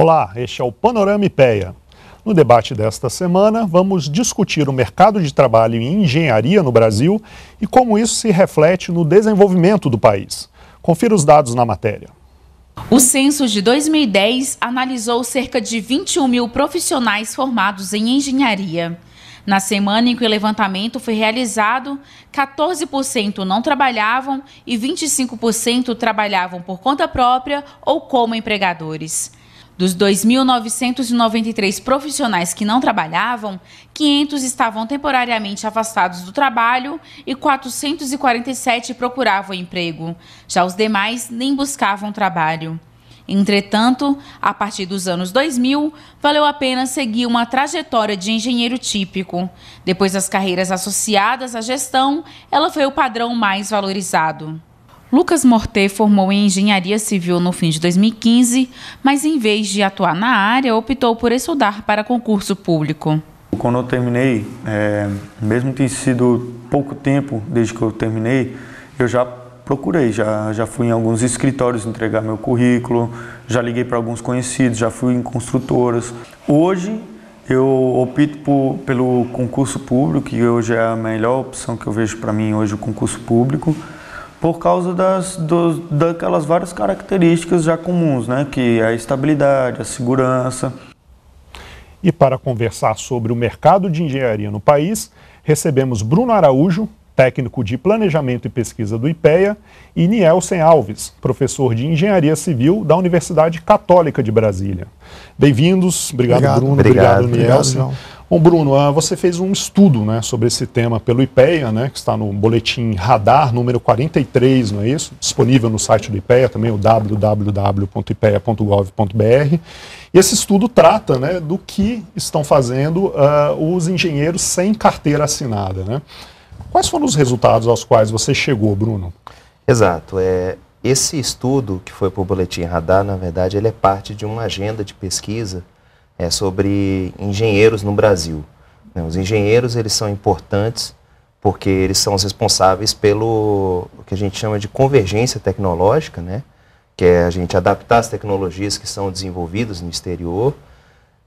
Olá, este é o Panorama IPEA. No debate desta semana, vamos discutir o mercado de trabalho em engenharia no Brasil e como isso se reflete no desenvolvimento do país. Confira os dados na matéria. O censo de 2010 analisou cerca de 21 mil profissionais formados em engenharia. Na semana em que o levantamento foi realizado, 14% não trabalhavam e 25% trabalhavam por conta própria ou como empregadores. Dos 2.993 profissionais que não trabalhavam, 500 estavam temporariamente afastados do trabalho e 447 procuravam emprego. Já os demais nem buscavam trabalho. Entretanto, a partir dos anos 2000, valeu a pena seguir uma trajetória de engenheiro típico. Depois das carreiras associadas à gestão, ela foi o padrão mais valorizado. Lucas Morté formou em engenharia civil no fim de 2015, mas em vez de atuar na área, optou por estudar para concurso público. Quando eu terminei, é, mesmo tem sido pouco tempo desde que eu terminei, eu já procurei, já, já fui em alguns escritórios entregar meu currículo, já liguei para alguns conhecidos, já fui em construtoras. Hoje eu opto por, pelo concurso público, que hoje é a melhor opção que eu vejo para mim hoje, o concurso público por causa das, dos, daquelas várias características já comuns, né? que é a estabilidade, a segurança. E para conversar sobre o mercado de engenharia no país, recebemos Bruno Araújo, técnico de Planejamento e Pesquisa do IPEA, e Nielsen Alves, professor de Engenharia Civil da Universidade Católica de Brasília. Bem-vindos, obrigado, obrigado, Bruno, obrigado, obrigado Nielsen. Obrigado, Bom, Bruno, ah, você fez um estudo né, sobre esse tema pelo IPEA, né, que está no boletim Radar número 43, não é isso? Disponível no site do IPEA, também o www.ipea.gov.br. E esse estudo trata né, do que estão fazendo uh, os engenheiros sem carteira assinada. Né? Quais foram os resultados aos quais você chegou, Bruno? Exato. É, esse estudo que foi para o boletim Radar, na verdade, ele é parte de uma agenda de pesquisa é sobre engenheiros no Brasil. Né, os engenheiros eles são importantes porque eles são os responsáveis pelo que a gente chama de convergência tecnológica, né? que é a gente adaptar as tecnologias que são desenvolvidas no exterior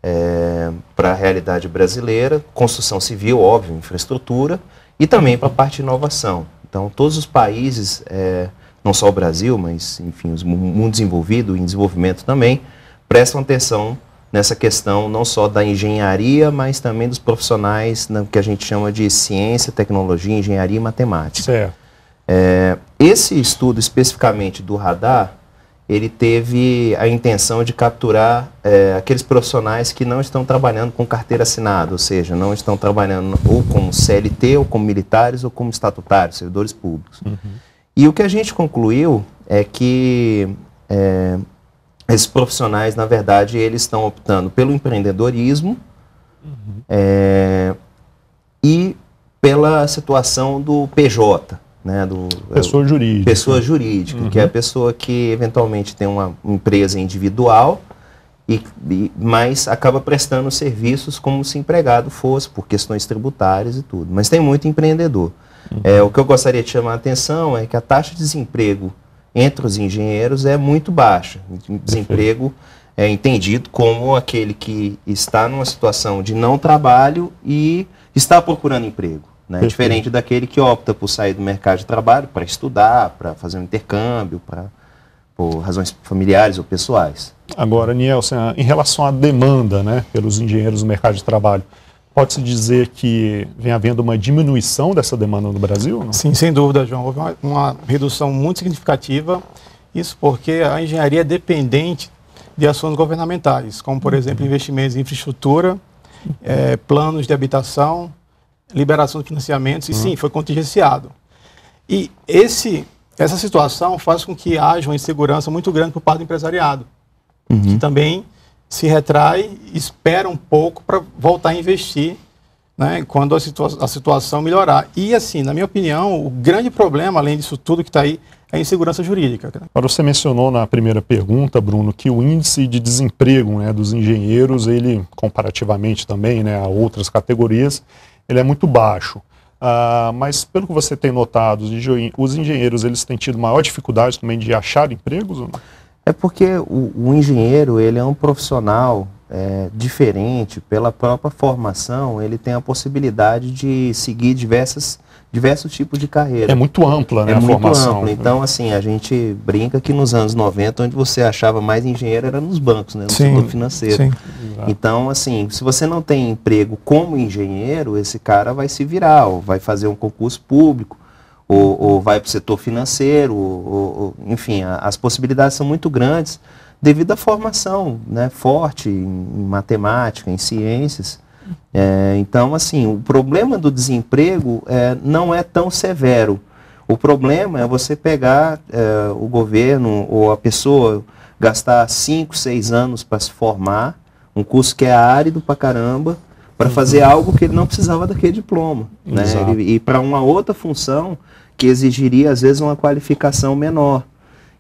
é, para a realidade brasileira, construção civil, óbvio, infraestrutura, e também para a parte de inovação. Então, todos os países, é, não só o Brasil, mas, enfim, o mundo desenvolvido e em desenvolvimento também, prestam atenção nessa questão não só da engenharia, mas também dos profissionais no né, que a gente chama de ciência, tecnologia, engenharia e matemática. Certo. É, esse estudo especificamente do radar, ele teve a intenção de capturar é, aqueles profissionais que não estão trabalhando com carteira assinada, ou seja, não estão trabalhando ou como CLT, ou como militares, ou como estatutários, servidores públicos. Uhum. E o que a gente concluiu é que é, esses profissionais, na verdade, eles estão optando pelo empreendedorismo uhum. é, e pela situação do PJ, né, do, é, pessoa jurídica. Pessoa jurídica, uhum. que é a uhum. pessoa que eventualmente tem uma empresa individual, e, e, mas acaba prestando serviços como se empregado fosse, por questões tributárias e tudo. Mas tem muito empreendedor. Uhum. É, o que eu gostaria de chamar a atenção é que a taxa de desemprego entre os engenheiros é muito baixa. Desemprego é entendido como aquele que está numa situação de não trabalho e está procurando emprego. Né? Diferente daquele que opta por sair do mercado de trabalho para estudar, para fazer um intercâmbio, para por razões familiares ou pessoais. Agora, Nielsen, em relação à demanda né, pelos engenheiros no mercado de trabalho, Pode-se dizer que vem havendo uma diminuição dessa demanda no Brasil? Não? Sim, sem dúvida, João. Houve uma, uma, redução muito significativa. Isso porque a engenharia é dependente de ações governamentais, como, por exemplo, investimentos em infraestrutura, é, planos de habitação, liberação de financiamentos, e sim, uhum. foi contingenciado. E esse, essa situação faz com que haja uma insegurança muito grande por parte do empresariado, uhum. que também se retrai, espera um pouco para voltar a investir né, quando a, situa a, situação melhorar. E, assim, na minha opinião, o grande problema, além disso tudo que está aí, é a insegurança jurídica. Agora, você mencionou na primeira pergunta, Bruno, que o índice de desemprego né, dos engenheiros, ele, comparativamente também né, a outras categorias, ele é muito baixo. Ah, mas, pelo que você tem notado, os engenheiros eles têm tido maior dificuldade também de achar empregos ou não? É porque o, o engenheiro ele é um profissional é, diferente pela própria formação, ele tem a possibilidade de seguir diversas, diversos tipos de carreira. É muito ampla, né? É a muito formação. ampla. Né? Então, assim, a gente brinca que nos anos 90, onde você achava mais engenheiro era nos bancos, né? No sim, setor financeiro. Sim. Então, assim, se você não tem emprego como engenheiro, esse cara vai se virar, vai fazer um concurso público, ou, ou vai para o setor financeiro, ou, ou, enfim, as possibilidades são muito grandes devido à formação né, forte em matemática, em ciências. É, então, assim, o problema do desemprego é, não é tão severo. O problema é você pegar é, o governo ou a pessoa gastar 5, 6 anos para se formar, um curso que é árido para caramba, para fazer uhum. algo que ele não precisava daquele diploma. Né? Ele, e para uma outra função que exigiria às vezes uma qualificação menor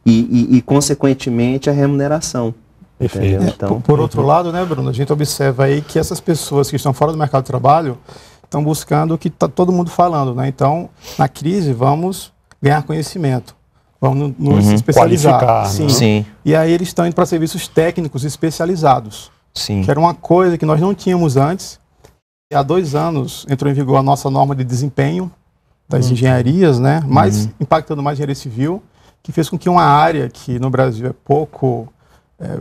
e, e, e consequentemente, a remuneração. Perfeito. É, então, por, por outro lado, né, Bruno, a gente observa aí que essas pessoas que estão fora do mercado de trabalho estão buscando o que está todo mundo falando, né? Então, na crise, vamos ganhar conhecimento. Vamos nos uhum, especializar. Né? Sim. Né? Sim. E aí eles estão indo para serviços técnicos especializados. Sim. Que era uma coisa que nós não tínhamos antes. Há dois anos entrou em vigor a nossa norma de desempenho, das hum. engenharias, né? Mas uhum. impactando mais a engenharia civil, que fez com que uma área que no Brasil é pouco é,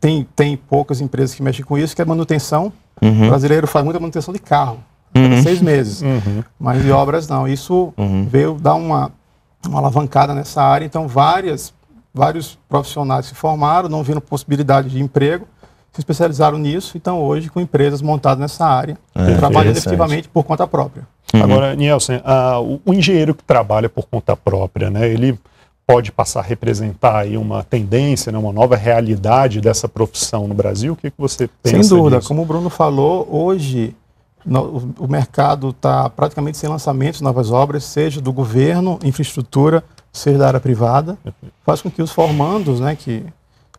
tem, tem poucas empresas que mexem com isso, que é manutenção. Uhum. O brasileiro faz muita manutenção de carro, uhum. seis meses. Uhum. Mas de obras não. Isso uhum. veio dar uma, uma alavancada nessa área. Então, várias, vários profissionais se formaram, não viram possibilidade de emprego, se especializaram nisso. Então, hoje, com empresas montadas nessa área, é, ah, trabalhando efetivamente por conta própria. Uhum. Agora, Nielsen, o, o, engenheiro que trabalha por conta própria, né, ele pode passar a representar aí uma tendência, né, uma nova realidade dessa profissão no Brasil? O que, que você pensa? Sem dúvida, nisso? como o Bruno falou, hoje no, o mercado está praticamente sem lançamentos de novas obras, seja do governo, infraestrutura, seja da área privada. Faz com que os formandos, né, que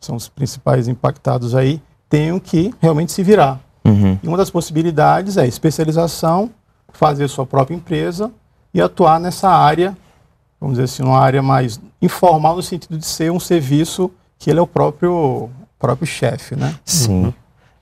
são os principais impactados aí, tenham que realmente se virar. Uhum. E uma das possibilidades é especialização fazer sua própria empresa e atuar nessa área, vamos dizer assim, uma área mais informal no sentido de ser um serviço que ele é o próprio próprio chefe, né? Sim. Uhum.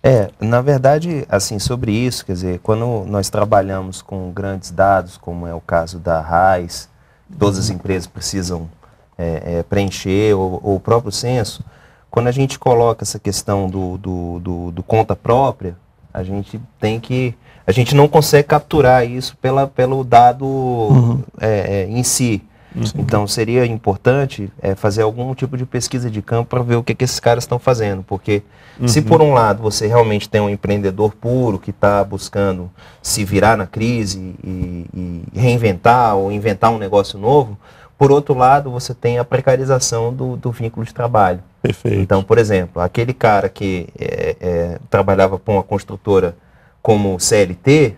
É, na verdade, assim, sobre isso, quer dizer, quando nós trabalhamos com grandes dados, como é o caso da RAIS, todas as uhum. empresas precisam é, é, preencher, ou, ou, o próprio censo, quando a gente coloca essa questão do, do, do, do conta própria, a gente tem que a gente não consegue capturar isso pela, pelo dado uhum. É, é, em si. Sim. Então seria importante é, fazer algum tipo de pesquisa de campo para ver o que, que esses caras estão fazendo. Porque uhum. se por um lado você realmente tem um empreendedor puro que está buscando se virar na crise e, e, reinventar ou inventar um negócio novo, por outro lado você tem a precarização do, do vínculo de trabalho. Perfeito. Então, por exemplo, aquele cara que é, é, trabalhava com uma construtora como CLT,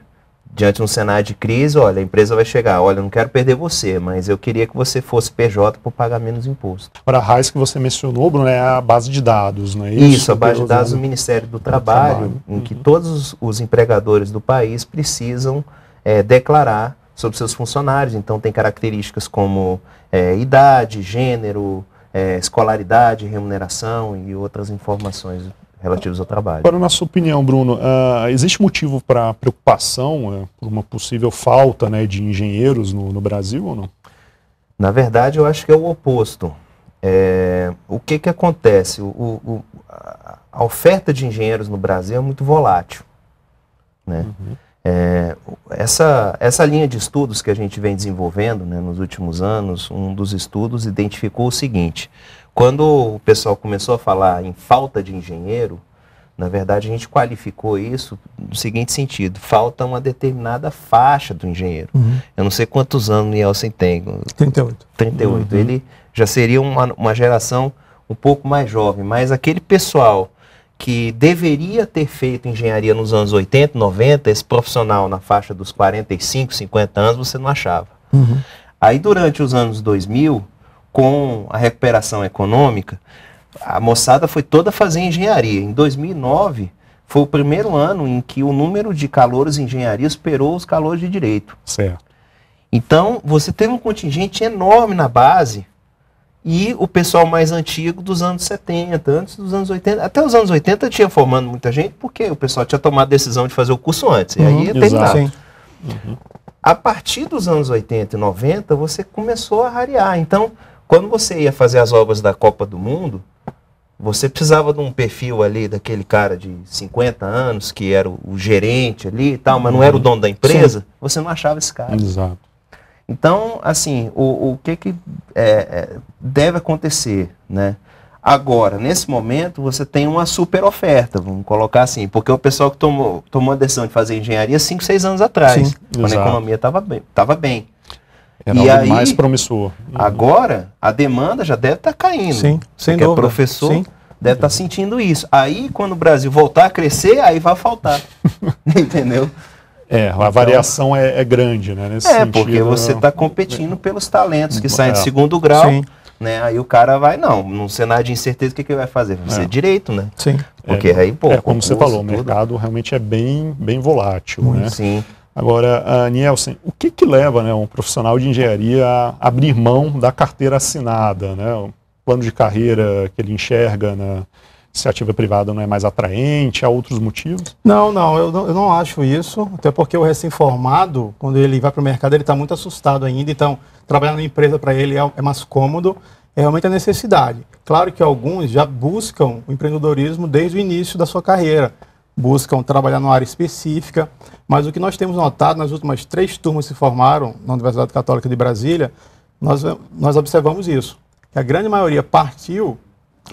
diante de um cenário de crise, olha, a empresa vai chegar, olha, não quero perder você, mas eu queria que você fosse PJ por pagar menos imposto. Para a RAIS que você mencionou, Bruno, é a base de dados, não é isso? Isso, a base de dados do Ministério do, Trabalho, trabalho. em uhum. que todos os empregadores do país precisam é, declarar sobre seus funcionários, então tem características como é, idade, gênero, é, escolaridade, remuneração e outras informações relativos ao trabalho. Agora, na sua opinião, Bruno, uh, existe motivo para preocupação uh, por uma possível falta né, de engenheiros no, no, Brasil ou não? Na verdade, eu acho que é o oposto. É, o que, que acontece? O, o, a oferta de engenheiros no Brasil é muito volátil. Né? Uhum. É, essa, essa linha de estudos que a gente vem desenvolvendo né, nos últimos anos, um dos estudos identificou o seguinte: quando o pessoal começou a falar em falta de engenheiro, na verdade a gente qualificou isso no seguinte sentido: falta uma determinada faixa do engenheiro. Uhum. Eu não sei quantos anos o Nielsen tem. 38. 38. Uhum. Ele já seria uma, uma geração um pouco mais jovem, mas aquele pessoal que deveria ter feito engenharia nos anos 80, 90, esse profissional na faixa dos 45, 50 anos, você não achava. Uhum. Aí durante os anos 2000, com a recuperação econômica, a moçada foi toda fazer engenharia. Em 2009, foi o primeiro ano em que o número de calouros em engenharia superou os calouros de direito. Certo. Então, você teve um contingente enorme na base e o pessoal mais antigo dos anos 70, antes dos anos 80. Até os anos 80 tinha formando muita gente, porque o pessoal tinha tomado a decisão de fazer o curso antes. Uhum, e aí terminava. Uhum. É a partir dos anos 80 e 90, você começou a rarear. Então, quando você ia fazer as obras da Copa do Mundo, você precisava de um perfil ali daquele cara de 50 anos, que era o, o gerente ali e tal, mas não era o uhum. dono da empresa, Sim. você não achava esse cara. Exato. Então, assim, o, o que, que é, é, deve acontecer, né? Agora, nesse momento, você tem uma super oferta, vamos colocar assim, porque o pessoal que tomou, tomou a decisão de fazer engenharia 5, 6 anos atrás, Sim, quando exato. a economia estava bem, tava bem. Era e aí, mais promissor. Uhum. Agora, a demanda já deve estar tá caindo. Sim, sem dúvida. O professor Sim. deve estar tá sentindo isso. Aí, quando o Brasil voltar a crescer, aí vai faltar. Entendeu? É, a então, variação é, é, grande, né? Nesse é, sentido, porque você está né? competindo pelos talentos que saem é, de segundo grau. Sim. Né? Aí o cara vai, não, num cenário de incerteza, o que, que ele vai fazer? Vai é. ser é. direito, né? Sim. Porque é, aí, é pô. É como você falou, tudo. o mercado realmente é bem, bem volátil, hum, né? Sim. Agora, ah, Nielsen, o que, que leva né, um profissional de engenharia a abrir mão da carteira assinada? Né? O plano de carreira que ele enxerga na né? iniciativa privada não é mais atraente? Há outros motivos? Não, não, eu não, eu não acho isso. Até porque o recém-formado, quando ele vai para o mercado, ele está muito assustado ainda. Então, trabalhar numa empresa para ele é, é mais cômodo. É realmente a necessidade. Claro que alguns já buscam o empreendedorismo desde o início da sua carreira buscam trabalhar numa área específica, mas o que nós temos notado nas últimas três turmas que se formaram na Universidade Católica de Brasília, nós, nós observamos isso, que a grande maioria partiu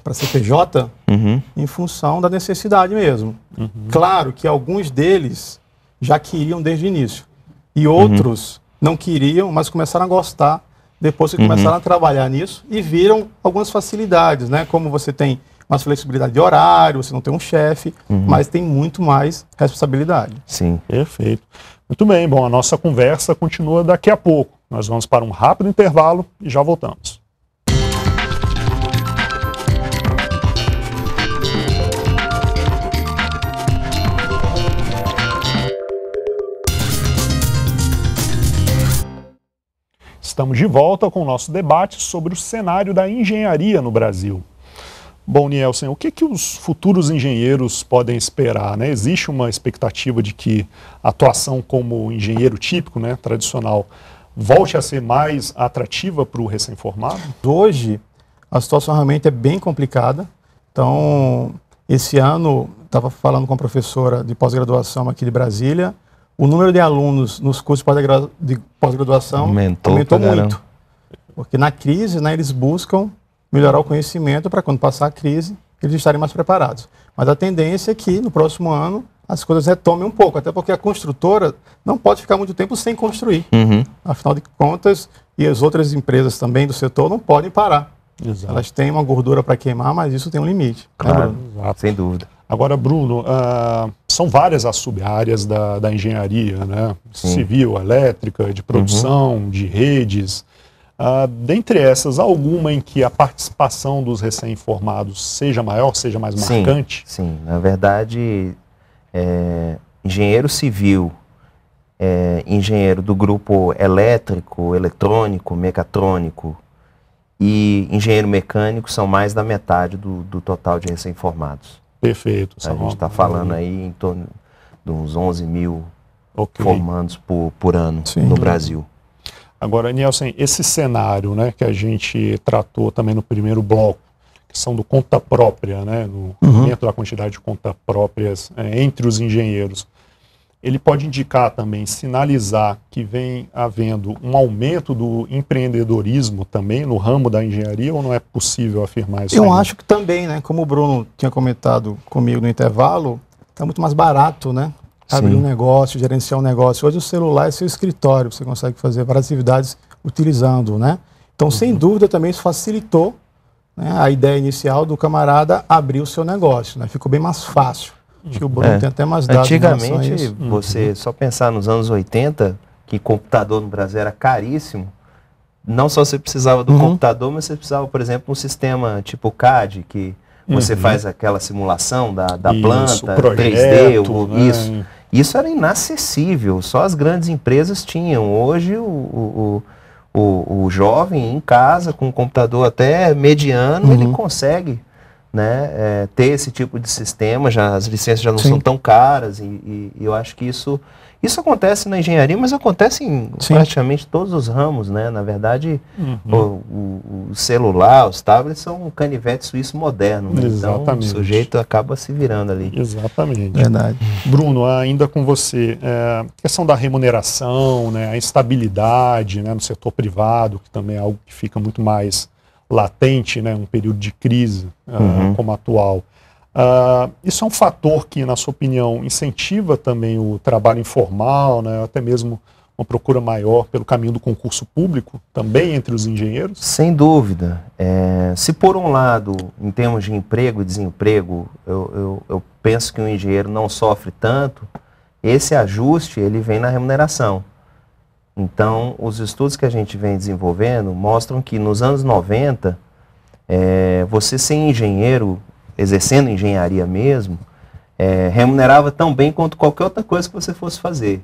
para a CPJ uhum. em função da necessidade mesmo. Uhum. Claro que alguns deles já queriam desde o início, e outros uhum. não queriam, mas começaram a gostar depois que uhum. começaram a trabalhar nisso e viram algumas facilidades, né? Como você tem mais flexibilidade de horário, você não tem um chefe, uhum. mas tem muito mais responsabilidade. Sim. Perfeito. Muito bem, bom, a nossa conversa continua daqui a pouco. Nós vamos para um rápido intervalo e já voltamos. Estamos de volta com o nosso debate sobre o cenário da engenharia no Brasil. Bom, Nielsen, o que, que os futuros engenheiros podem esperar? Né? Existe uma expectativa de que a atuação como engenheiro típico, né, tradicional, volte a ser mais atrativa para o recém-formado? Hoje, a situação realmente é bem complicada. Então, esse ano, estava falando com a professora de pós-graduação aqui de Brasília, o número de alunos nos cursos de pós-graduação aumentou, aumentou muito. Porque na crise, né, eles buscam melhorar o conhecimento para quando passar a crise eles estarem mais preparados. Mas a tendência é que no próximo ano as coisas retomem um pouco, até porque a construtora não pode ficar muito tempo sem construir. Uhum. Afinal de contas, e as outras empresas também do setor não podem parar. Exato. Elas têm uma gordura para queimar, mas isso tem um limite. Claro, né, sem dúvida. Agora, Bruno, uh, são várias as sub-áreas da, da engenharia, né? Sim. Civil, elétrica, de produção, uhum. de redes. Ah, dentre essas, alguma em que a participação dos recém-formados seja maior, seja mais marcante? Sim, na verdade, é, engenheiro civil, é, engenheiro do grupo elétrico, eletrônico, mecatrônico e engenheiro mecânico são mais da metade do, do total de recém-formados. Perfeito. A gente está falando aí em torno de uns 11 mil okay. formandos por, por ano sim. no Brasil. Agora, Nielsen, esse cenário né, que a gente tratou também no primeiro bloco, questão do conta própria, né, no uhum. aumento da quantidade de conta próprias é, entre os engenheiros, ele pode indicar também, sinalizar que vem havendo um aumento do empreendedorismo também no ramo da engenharia ou não é possível afirmar isso? Eu ainda? acho que também, né? Como o Bruno tinha comentado comigo no intervalo, está muito mais barato, né? abrir um negócio, gerenciar um negócio. Hoje o celular é seu escritório, você consegue fazer várias atividades utilizando, né? Então, uhum. sem dúvida, também isso facilitou né, a ideia inicial do camarada abrir o seu negócio, né? Ficou bem mais fácil. Acho que o Bruno é. tem até mais dados Antigamente, você uhum. só pensar nos anos 80, que computador no Brasil era caríssimo, não só você precisava do uhum. computador, mas você precisava, por exemplo, um sistema tipo CAD, que você uhum. faz aquela simulação da, da isso, planta, projeto, 3D, ou, né? isso. Isso era inacessível, só as grandes empresas tinham. Hoje o, o, o, o jovem em casa, com um computador até mediano, uhum. ele consegue né, é, ter esse tipo de sistema, já, as licenças já não Sim. são tão caras e, e, e, eu acho que isso, isso acontece na engenharia, mas acontece em Sim. praticamente todos os ramos, né? Na verdade, uhum. o, o, celular, os tablets são um canivete suíço moderno, né? então o sujeito acaba se virando ali. Exatamente. Verdade. Bruno, ainda com você, é, questão da remuneração, né, a instabilidade né, no setor privado, que também é algo que fica muito mais latente, né, um período de crise ah, uhum. como atual. Uh, isso é um fator que, na sua opinião, incentiva também o trabalho informal, né, até mesmo uma procura maior pelo caminho do concurso público, também entre os engenheiros? Sem dúvida. É, se por um lado, em termos de emprego e desemprego, eu, eu, eu penso que o engenheiro não sofre tanto, esse ajuste ele vem na remuneração. Então, os estudos que a gente vem desenvolvendo mostram que nos anos 90, é, você ser engenheiro, exercendo engenharia mesmo, é, remunerava tão bem quanto qualquer outra coisa que você fosse fazer.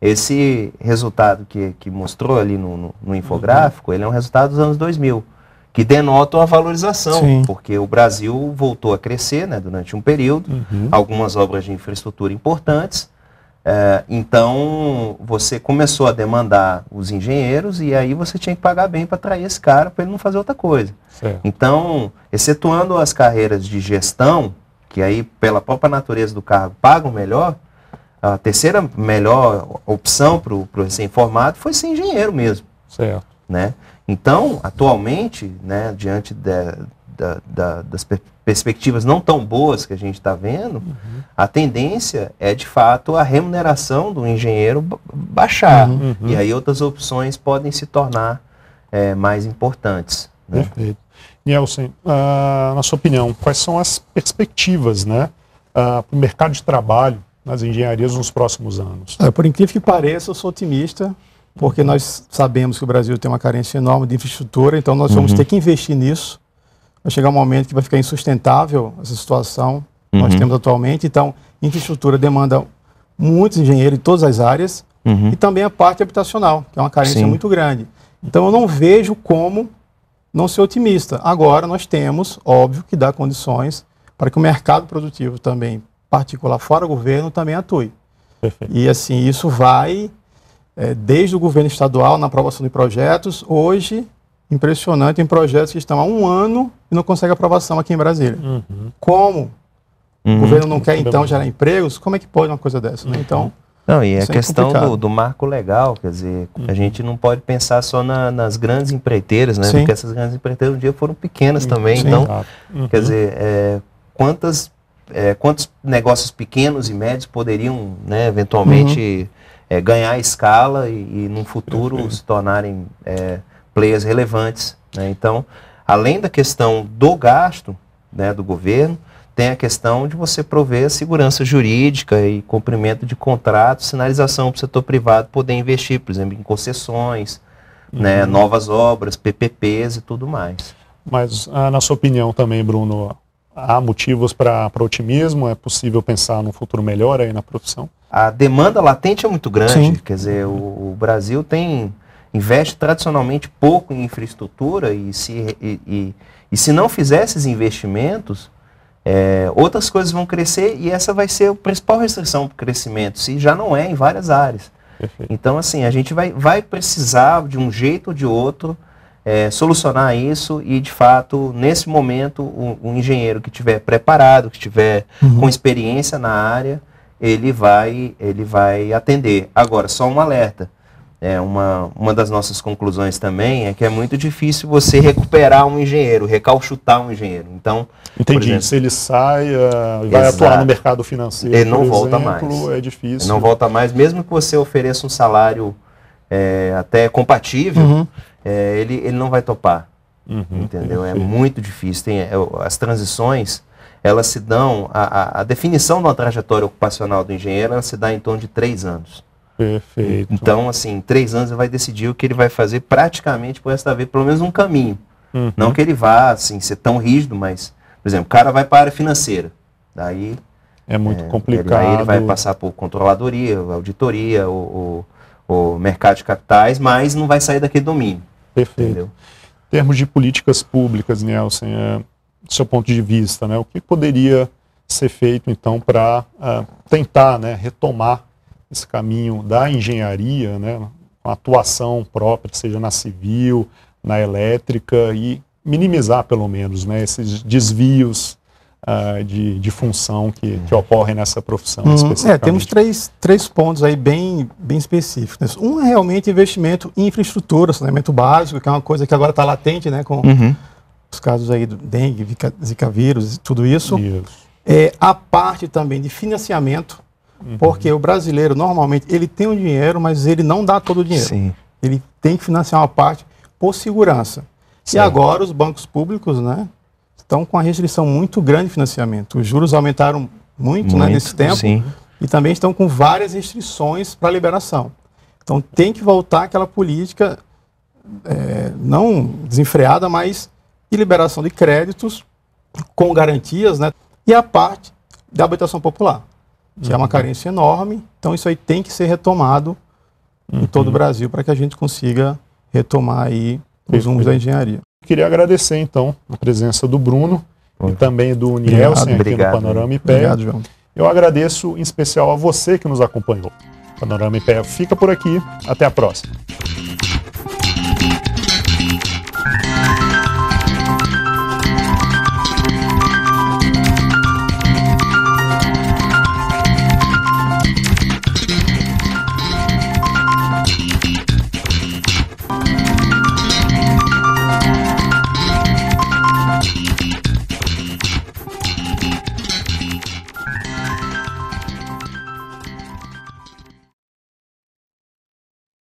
Esse resultado que, que mostrou ali no, no, no infográfico, ele é um resultado dos anos 2000, que denota a valorização, Sim. porque o Brasil voltou a crescer né, durante um período, uhum. algumas obras de infraestrutura importantes, é, então você começou a demandar os engenheiros e aí você tinha que pagar bem para atrair esse cara para ele não fazer outra coisa. Certo. Então, excetuando as carreiras de gestão, que aí pela própria natureza do cargo pagam melhor, a terceira melhor opção para o recém-formado foi ser engenheiro mesmo. Certo. Né? Então, atualmente, né, diante de, da, da, das per perspectivas não tão boas que a gente está vendo, uhum. a tendência é de fato a remuneração do engenheiro baixar. Uhum. uhum. E aí outras opções podem se tornar é, mais importantes. Né? Perfeito. Nielsen, ah, na sua opinião, quais são as perspectivas né, ah, para o mercado de trabalho nas engenharias nos próximos anos? É, por incrível que pareça, eu sou otimista porque nós sabemos que o Brasil tem uma carência enorme de infraestrutura, então nós vamos uhum. ter que investir nisso vai chegar um momento que vai ficar insustentável essa situação que uhum. nós temos atualmente. Então, infraestrutura demanda muitos engenheiros em todas as áreas uhum. e também a parte habitacional, que é uma carência Sim. muito grande. Então, eu não vejo como não ser otimista. Agora, nós temos, óbvio, que dar condições para que o mercado produtivo também, particular fora do governo, também atue. Perfeito. E, assim, isso vai é, desde o governo estadual na aprovação de projetos, hoje impressionante em projetos que estão há um ano e não conseguem aprovação aqui em Brasília. Uhum. Como? Uhum. O governo não quer, então, gerar empregos? Como é que pode uma coisa dessa? Né? Uhum. Né? Então. Não, e a é é questão do, do, marco legal, quer dizer, a uhum. gente não pode pensar só na, nas grandes empreiteiras, né? Sim. Porque essas grandes empreiteiras um dia foram pequenas também. Sim, então, uhum. quer dizer, é, quantas, é, quantos negócios pequenos e médios poderiam, né, eventualmente, uhum. é, ganhar escala e, e num futuro se tornarem players relevantes. Né? Então, além da questão do gasto né, do governo, tem a questão de você prover segurança jurídica e cumprimento de contratos, sinalização para o setor privado poder investir, por exemplo, em concessões, né, uhum. né, novas obras, PPPs e tudo mais. Mas, ah, na sua opinião também, Bruno, há motivos para otimismo? É possível pensar num futuro melhor aí na profissão? A demanda latente é muito grande, Sim. quer dizer, o, o Brasil tem investe tradicionalmente pouco em infraestrutura e se, e, e, e se não fizer esses investimentos, é, outras coisas vão crescer e essa vai ser a principal restrição para o crescimento, se já não é em várias áreas. Então, assim, a gente vai, vai precisar de um jeito ou de outro é, solucionar isso e, de fato, nesse momento, o, o engenheiro que estiver preparado, que estiver uhum. com experiência na área, ele vai, ele vai atender. Agora, só um alerta é uma, uma das nossas conclusões também é que é muito difícil você recuperar um engenheiro, recalchutar um engenheiro. Então, entendi. Exemplo, se ele sai, uh, vai exato. atuar no mercado financeiro, ele não volta exemplo, mais. É difícil. Ele não volta mais, mesmo que você ofereça um salário é, até compatível, uhum. é, ele, ele não vai topar. Uhum, entendeu? É muito difícil. Tem, é, as transições elas se dão a, a, a definição de uma trajetória ocupacional do engenheiro ela se dá em torno de três anos. Perfeito. Então, assim, três anos ele vai decidir o que ele vai fazer praticamente por esta vez, pelo menos um caminho. Uhum. Não que ele vá, assim, ser tão rígido, mas, por exemplo, o cara vai para a área financeira. Daí. É muito é, complicado. Ele, ele vai passar por controladoria, auditoria, o, o, o, mercado de capitais, mas não vai sair daquele domínio. Perfeito. Entendeu? Em termos de políticas públicas, Nelson, é, do seu ponto de vista, né, o que poderia ser feito, então, para uh, ah, tentar né, retomar esse caminho da engenharia, né, com atuação própria, seja na civil, na elétrica, e minimizar, pelo menos, né, esses desvios uh, de, de função que, uhum. que ocorrem nessa profissão. Hum, é, temos três, três pontos aí bem, bem específicos. Né. Um é realmente investimento em infraestrutura, saneamento básico, que é uma coisa que agora está latente, né, com uhum. os casos aí do dengue, zika, vírus e tudo isso. isso. É, a parte também de financiamento, porque o brasileiro, normalmente, ele tem o dinheiro, mas ele não dá todo o dinheiro. Sim. Ele tem que financiar uma parte por segurança. Sim. E agora os bancos públicos né, estão com a restrição muito grande de financiamento. Os juros aumentaram muito, muito né, nesse tempo. Sim. E também estão com várias restrições para liberação. Então tem que voltar aquela política é, não desenfreada, mas de liberação de créditos com garantias, né? E a parte da habitação popular que uhum. é uma uhum. carência enorme. Então isso aí tem que ser retomado uhum. em todo o uhum. Brasil para que a gente consiga retomar aí os rumos da engenharia. Queria agradecer então a presença do Bruno e também do Nielsen aqui no Panorama IPEA. Obrigado, João. Eu agradeço em especial a você que nos acompanhou. Panorama IPEA fica por aqui. Até a próxima.